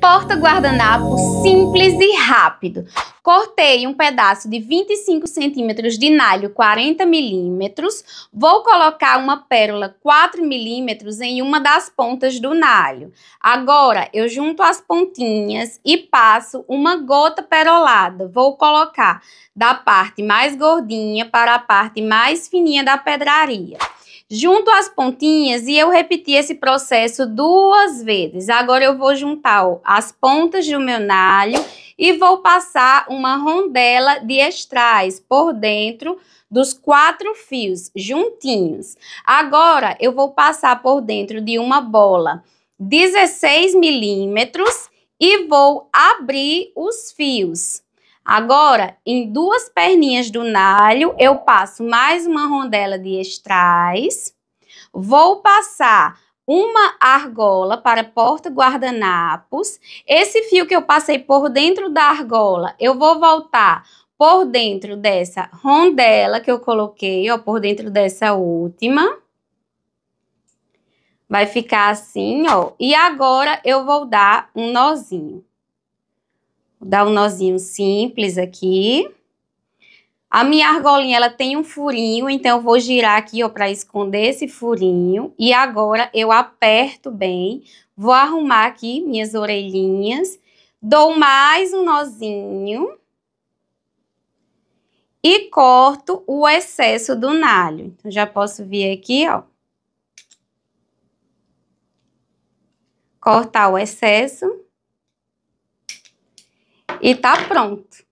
Porta guardanapo simples e rápido. Cortei um pedaço de 25 centímetros de nalho 40 milímetros. Vou colocar uma pérola 4 milímetros em uma das pontas do nalho. Agora eu junto as pontinhas e passo uma gota perolada. Vou colocar da parte mais gordinha para a parte mais fininha da pedraria junto as pontinhas e eu repeti esse processo duas vezes. Agora eu vou juntar ó, as pontas do meu nalho e vou passar uma rondela de estrais por dentro dos quatro fios juntinhos. Agora eu vou passar por dentro de uma bola 16 milímetros e vou abrir os fios. Agora, em duas perninhas do nalho, eu passo mais uma rondela de estrais. Vou passar uma argola para porta guardanapos. Esse fio que eu passei por dentro da argola, eu vou voltar por dentro dessa rondela que eu coloquei, ó, por dentro dessa última. Vai ficar assim, ó. E agora eu vou dar um nozinho. Vou dar um nozinho simples aqui. A minha argolinha, ela tem um furinho, então eu vou girar aqui, ó, para esconder esse furinho. E agora eu aperto bem, vou arrumar aqui minhas orelhinhas, dou mais um nozinho e corto o excesso do nalho. Então já posso vir aqui, ó. Cortar o excesso e tá pronto.